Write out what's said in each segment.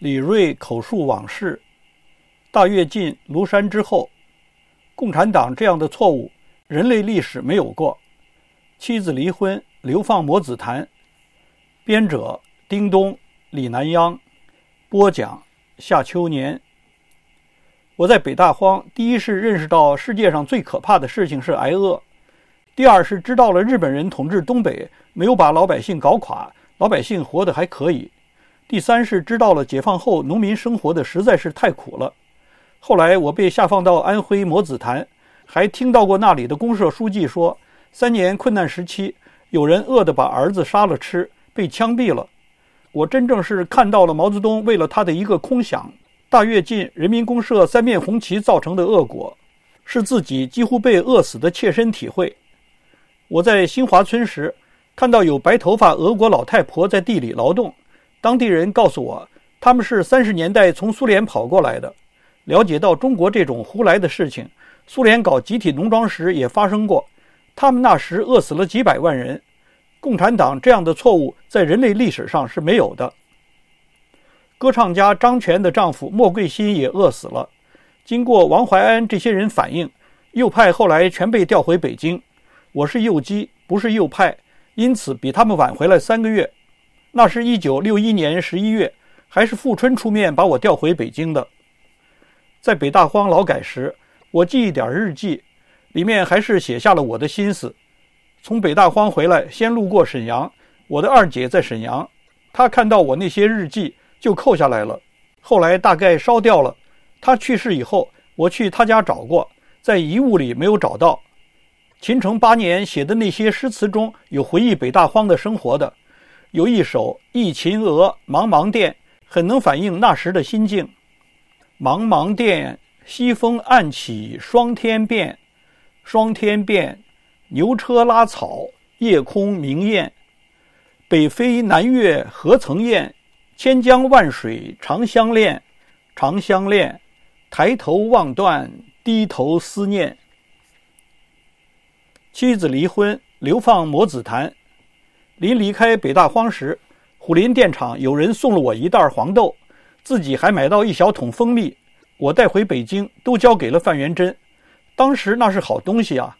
李瑞口述往事：大跃进、庐山之后，共产党这样的错误，人类历史没有过。妻子离婚，流放磨子潭。编者：丁东、李南央。播讲：夏秋年。我在北大荒，第一是认识到世界上最可怕的事情是挨饿；第二是知道了日本人统治东北没有把老百姓搞垮，老百姓活得还可以。第三是知道了解放后农民生活的实在是太苦了。后来我被下放到安徽磨子潭，还听到过那里的公社书记说，三年困难时期，有人饿得把儿子杀了吃，被枪毙了。我真正是看到了毛泽东为了他的一个空想大跃进、人民公社三面红旗造成的恶果，是自己几乎被饿死的切身体会。我在新华村时，看到有白头发俄国老太婆在地里劳动。当地人告诉我，他们是三十年代从苏联跑过来的。了解到中国这种胡来的事情，苏联搞集体农庄时也发生过，他们那时饿死了几百万人。共产党这样的错误在人类历史上是没有的。歌唱家张全的丈夫莫桂新也饿死了。经过王怀安这些人反映，右派后来全被调回北京。我是右基，不是右派，因此比他们晚回来三个月。那是一九六一年十一月，还是富春出面把我调回北京的。在北大荒劳改时，我记一点日记，里面还是写下了我的心思。从北大荒回来，先路过沈阳，我的二姐在沈阳，她看到我那些日记就扣下来了，后来大概烧掉了。她去世以后，我去她家找过，在遗物里没有找到。秦城八年写的那些诗词中有回忆北大荒的生活的。有一首《忆秦娥·茫茫殿》，很能反映那时的心境。茫茫殿，西风暗起，霜天变，霜天变，牛车拉草，夜空明艳。北飞南越何曾厌？千江万水长相恋，长相恋，抬头望断，低头思念。妻子离婚，流放摩子潭。临离开北大荒时，虎林电厂有人送了我一袋黄豆，自己还买到一小桶蜂蜜，我带回北京都交给了范元贞。当时那是好东西啊。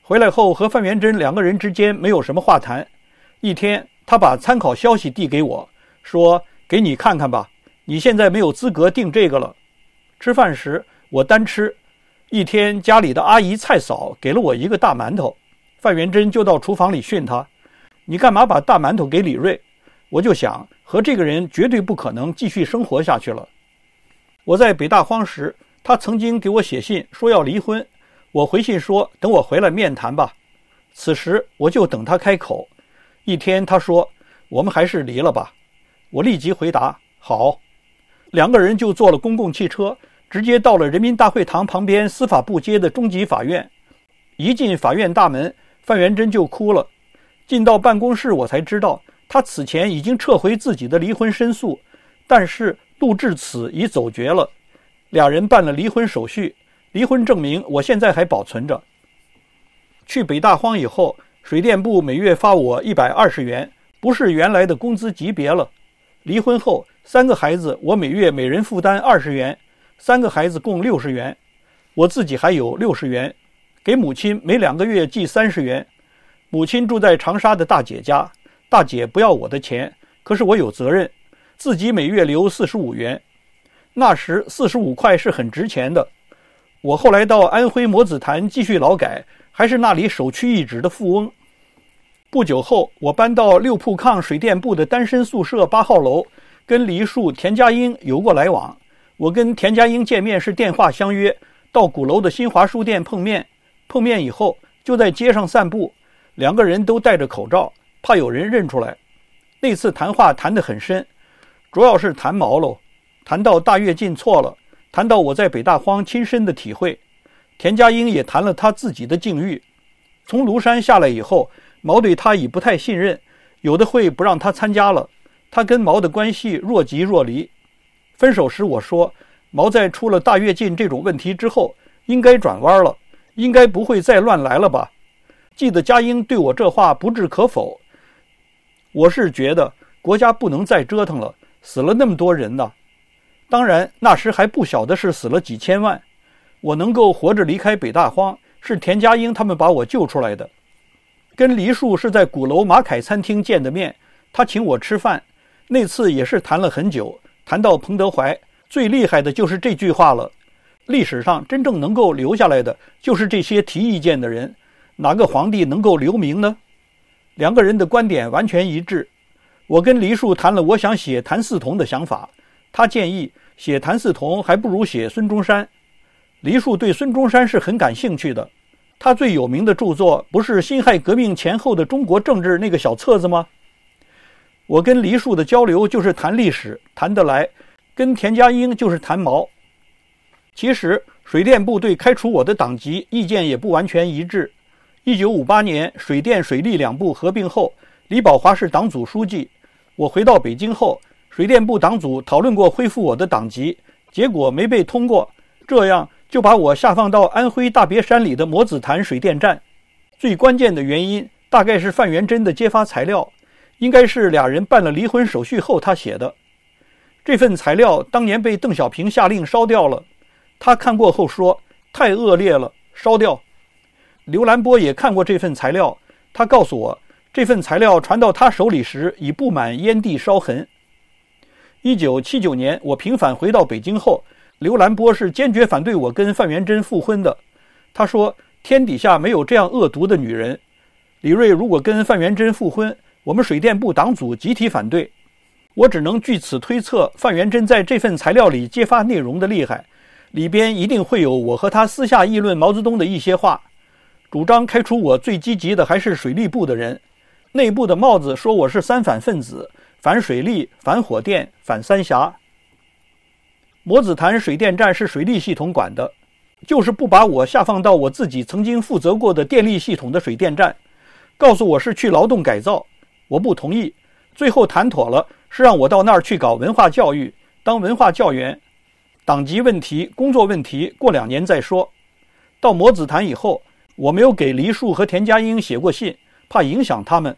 回来后和范元贞两个人之间没有什么话谈。一天，他把参考消息递给我，说：“给你看看吧，你现在没有资格订这个了。”吃饭时我单吃。一天，家里的阿姨蔡嫂给了我一个大馒头，范元贞就到厨房里训他。你干嘛把大馒头给李瑞？我就想和这个人绝对不可能继续生活下去了。我在北大荒时，他曾经给我写信说要离婚，我回信说等我回来面谈吧。此时我就等他开口。一天他说我们还是离了吧，我立即回答好。两个人就坐了公共汽车，直接到了人民大会堂旁边司法部街的中级法院。一进法院大门，范元贞就哭了。进到办公室，我才知道他此前已经撤回自己的离婚申诉，但是杜至此已走绝了。俩人办了离婚手续，离婚证明我现在还保存着。去北大荒以后，水电部每月发我一百二十元，不是原来的工资级别了。离婚后，三个孩子我每月每人负担二十元，三个孩子共六十元，我自己还有六十元，给母亲每两个月寄三十元。母亲住在长沙的大姐家，大姐不要我的钱，可是我有责任，自己每月留四十五元。那时四十五块是很值钱的。我后来到安徽磨子潭继续劳改，还是那里首屈一指的富翁。不久后，我搬到六铺炕水电部的单身宿舍八号楼，跟梨树、田家英有过来往。我跟田家英见面是电话相约，到鼓楼的新华书店碰面。碰面以后，就在街上散步。两个人都戴着口罩，怕有人认出来。那次谈话谈得很深，主要是谈毛喽。谈到大跃进错了，谈到我在北大荒亲身的体会，田家英也谈了他自己的境遇。从庐山下来以后，毛对他已不太信任，有的会不让他参加了。他跟毛的关系若即若离。分手时我说，毛在出了大跃进这种问题之后，应该转弯了，应该不会再乱来了吧。记得家英对我这话不置可否。我是觉得国家不能再折腾了，死了那么多人呢？当然那时还不晓得是死了几千万。我能够活着离开北大荒，是田家英他们把我救出来的。跟黎树是在鼓楼马凯餐厅见的面，他请我吃饭，那次也是谈了很久，谈到彭德怀，最厉害的就是这句话了：历史上真正能够留下来的，就是这些提意见的人。哪个皇帝能够留名呢？两个人的观点完全一致。我跟黎树谈了我想写谭嗣同的想法，他建议写谭嗣同还不如写孙中山。黎树对孙中山是很感兴趣的，他最有名的著作不是《辛亥革命前后的中国政治》那个小册子吗？我跟黎树的交流就是谈历史，谈得来；跟田家英就是谈毛。其实水电部对开除我的党籍意见也不完全一致。一九五八年，水电水利两部合并后，李宝华是党组书记。我回到北京后，水电部党组讨论过恢复我的党籍，结果没被通过。这样就把我下放到安徽大别山里的磨子潭水电站。最关键的原因大概是范元贞的揭发材料，应该是俩人办了离婚手续后他写的。这份材料当年被邓小平下令烧掉了，他看过后说太恶劣了，烧掉。刘兰波也看过这份材料，他告诉我，这份材料传到他手里时已布满烟蒂烧痕。一九七九年，我平返回到北京后，刘兰波是坚决反对我跟范元贞复婚的。他说：“天底下没有这样恶毒的女人。”李瑞如果跟范元贞复婚，我们水电部党组集体反对。我只能据此推测，范元贞在这份材料里揭发内容的厉害，里边一定会有我和他私下议论毛泽东的一些话。主张开除我最积极的还是水利部的人，内部的帽子说我是三反分子，反水利、反火电、反三峡。磨子潭水电站是水利系统管的，就是不把我下放到我自己曾经负责过的电力系统的水电站，告诉我是去劳动改造，我不同意。最后谈妥了，是让我到那儿去搞文化教育，当文化教员。党籍问题、工作问题，过两年再说。到磨子潭以后。我没有给黎树和田家英写过信，怕影响他们。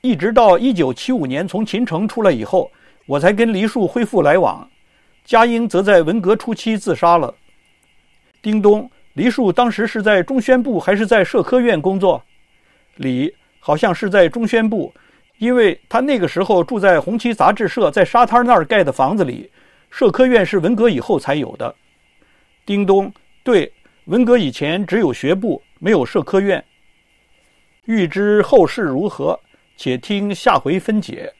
一直到一九七五年从秦城出来以后，我才跟黎树恢复来往。家英则在文革初期自杀了。叮咚，黎树当时是在中宣部还是在社科院工作？李好像是在中宣部，因为他那个时候住在红旗杂志社在沙滩那儿盖的房子里。社科院是文革以后才有的。叮咚，对，文革以前只有学部。没有社科院。欲知后事如何，且听下回分解。